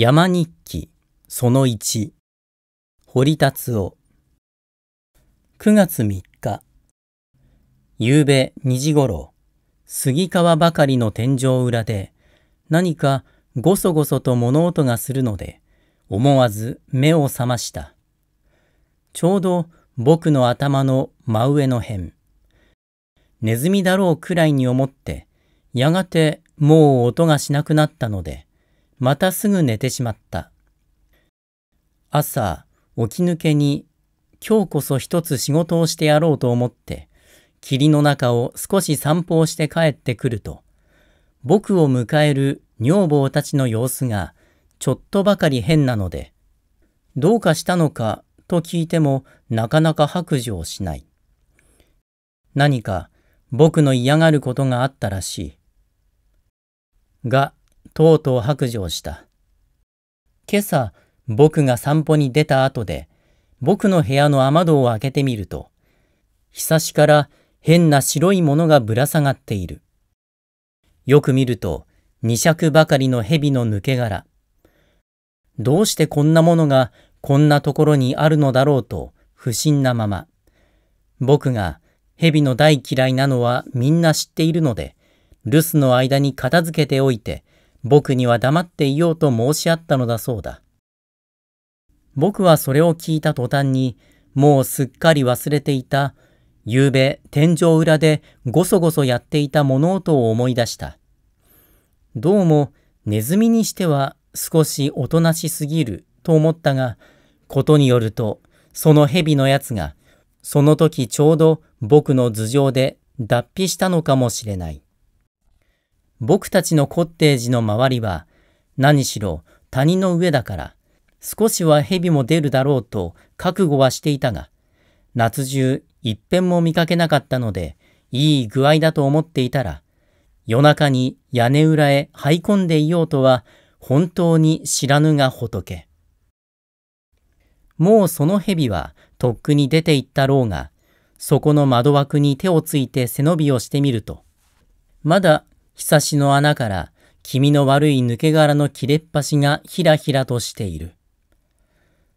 山日記その1堀達夫9月3日夕べ2時ごろ杉川ばかりの天井裏で何かごそごそと物音がするので思わず目を覚ましたちょうど僕の頭の真上の辺ネズミだろうくらいに思ってやがてもう音がしなくなったのでまたすぐ寝てしまった。朝、起き抜けに、今日こそ一つ仕事をしてやろうと思って、霧の中を少し散歩をして帰ってくると、僕を迎える女房たちの様子が、ちょっとばかり変なので、どうかしたのかと聞いてもなかなか白状しない。何か僕の嫌がることがあったらしい。が、とうとう白状した。今朝、僕が散歩に出た後で、僕の部屋の雨戸を開けてみると、ひさしから変な白いものがぶら下がっている。よく見ると、二尺ばかりの蛇の抜け殻。どうしてこんなものがこんなところにあるのだろうと不審なまま。僕が蛇の大嫌いなのはみんな知っているので、留守の間に片付けておいて僕には黙っていようと申し合ったのだそうだ。僕はそれを聞いた途端に、もうすっかり忘れていた、夕べ天井裏でごそごそやっていた物音を思い出した。どうもネズミにしては少しおとなしすぎると思ったが、ことによると、その蛇のやつが、その時ちょうど僕の頭上で脱皮したのかもしれない。僕たちのコッテージの周りは、何しろ谷の上だから、少しは蛇も出るだろうと覚悟はしていたが、夏中一遍も見かけなかったので、いい具合だと思っていたら、夜中に屋根裏へ這い込んでいようとは、本当に知らぬが仏。もうその蛇はとっくに出て行ったろうが、そこの窓枠に手をついて背伸びをしてみると、まだひさしの穴から気味の悪い抜け殻の切れっ端がひらひらとしている。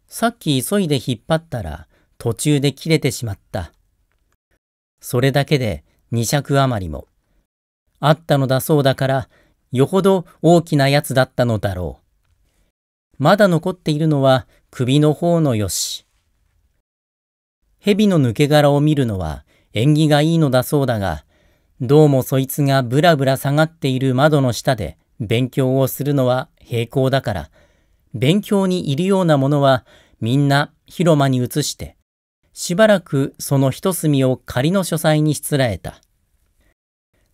さっき急いで引っ張ったら途中で切れてしまった。それだけで2尺余りも。あったのだそうだから、よほど大きなやつだったのだろう。まだ残っているのは首の方のよし。蛇の抜け殻を見るのは縁起がいいのだそうだが、どうもそいつがぶらぶら下がっている窓の下で勉強をするのは平行だから、勉強にいるようなものはみんな広間に移して、しばらくその一隅を仮の書斎にしつらえた。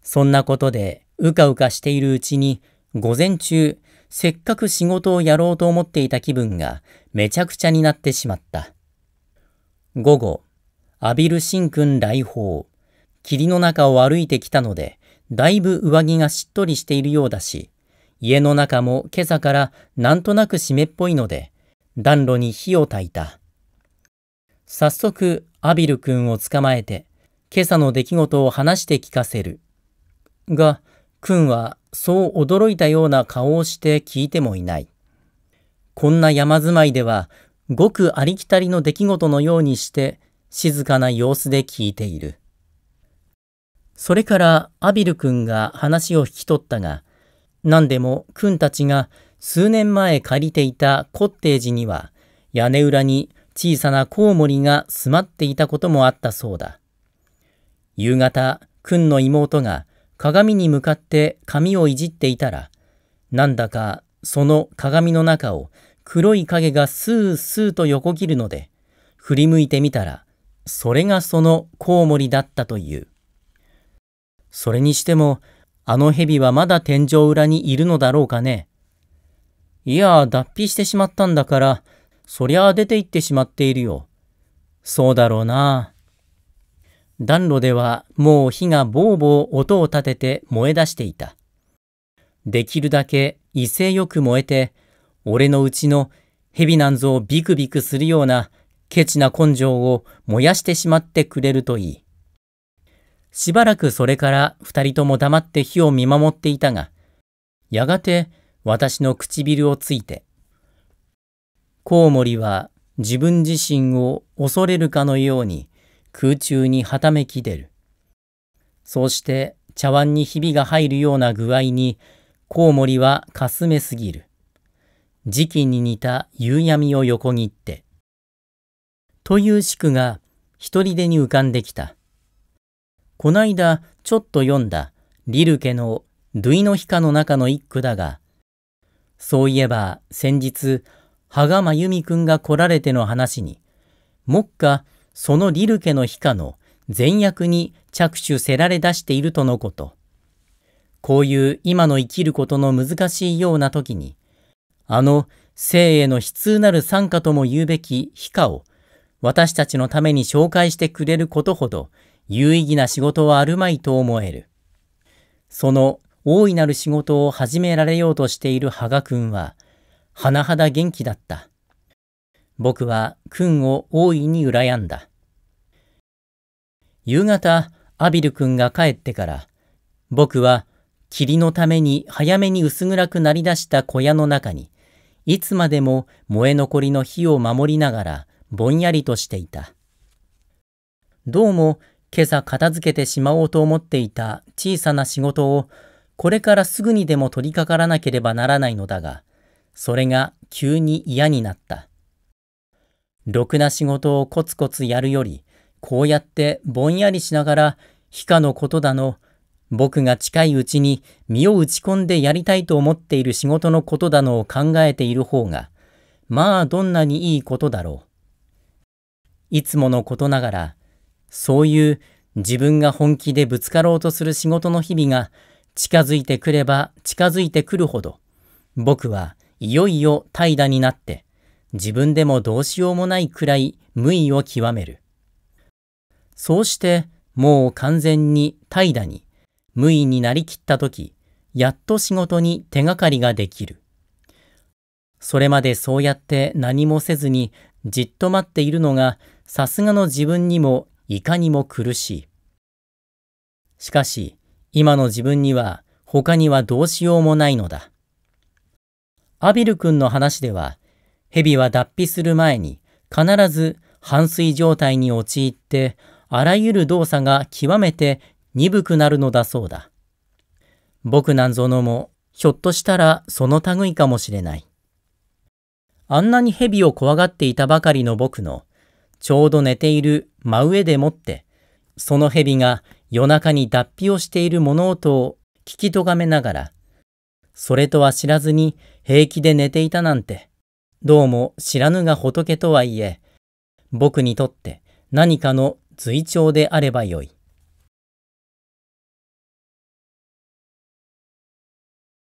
そんなことでうかうかしているうちに、午前中、せっかく仕事をやろうと思っていた気分がめちゃくちゃになってしまった。午後、アビル神君来訪。霧の中を歩いてきたので、だいぶ上着がしっとりしているようだし、家の中も今朝からなんとなく湿っぽいので、暖炉に火を焚いた。早速、アビル君を捕まえて、今朝の出来事を話して聞かせる。が、君はそう驚いたような顔をして聞いてもいない。こんな山住まいでは、ごくありきたりの出来事のようにして、静かな様子で聞いている。それからアビル君が話を引き取ったが、何でも君たちが数年前借りていたコッテージには、屋根裏に小さなコウモリが住まっていたこともあったそうだ。夕方、君の妹が鏡に向かって髪をいじっていたら、なんだかその鏡の中を黒い影がスースーと横切るので、振り向いてみたら、それがそのコウモリだったという。それにしても、あの蛇はまだ天井裏にいるのだろうかね。いや、脱皮してしまったんだから、そりゃあ出て行ってしまっているよ。そうだろうな。暖炉ではもう火がぼうぼう音を立てて燃え出していた。できるだけ威勢よく燃えて、俺のうちの蛇なんぞをビクビクするようなケチな根性を燃やしてしまってくれるといい。しばらくそれから二人とも黙って火を見守っていたが、やがて私の唇をついて、コウモリは自分自身を恐れるかのように空中にはためき出る。そうして茶碗にひびが入るような具合にコウモリはかすめすぎる。時期に似た夕闇を横切って。という宿が一人でに浮かんできた。こないだちょっと読んだリルケのドゥイのヒカの中の一句だが、そういえば先日、羽賀真由美くんが来られての話に、目下そのリルケのヒカの前役に着手せられ出しているとのこと。こういう今の生きることの難しいような時に、あの生への悲痛なる参加とも言うべき非化を私たちのために紹介してくれることほど有意義な仕事はあるまいと思える。その大いなる仕事を始められようとしている羽賀君は、甚だ元気だった。僕は君を大いに羨んだ。夕方、アビル君が帰ってから、僕は霧のために早めに薄暗くなりだした小屋の中に、いつまでも燃え残りの火を守りながらぼんやりとしていた。どうも今朝片付けてしまおうと思っていた小さな仕事をこれからすぐにでも取り掛からなければならないのだが、それが急に嫌になった。ろくな仕事をコツコツやるより、こうやってぼんやりしながら、非可のことだの、僕が近いうちに身を打ち込んでやりたいと思っている仕事のことだのを考えている方が、まあどんなにいいことだろう。いつものことながら、そういう自分が本気でぶつかろうとする仕事の日々が近づいてくれば近づいてくるほど、僕はいよいよ怠惰になって、自分でもどうしようもないくらい無意を極める。そうして、もう完全に怠惰に、無意になりきった時、やっと仕事に手がかりができる。それまでそうやって何もせずにじっと待っているのが、さすがの自分にもいかにも苦しい。しかし、今の自分には他にはどうしようもないのだ。アビル君の話では、蛇は脱皮する前に必ず半水状態に陥って、あらゆる動作が極めて鈍くなるのだそうだ。僕なんぞのも、ひょっとしたらその類かもしれない。あんなに蛇を怖がっていたばかりの僕のちょうど寝ている真上でもって、その蛇が夜中に脱皮をしている物音を聞きとがめながら、それとは知らずに平気で寝ていたなんて、どうも知らぬが仏とはいえ、僕にとって何かの随調であればよい。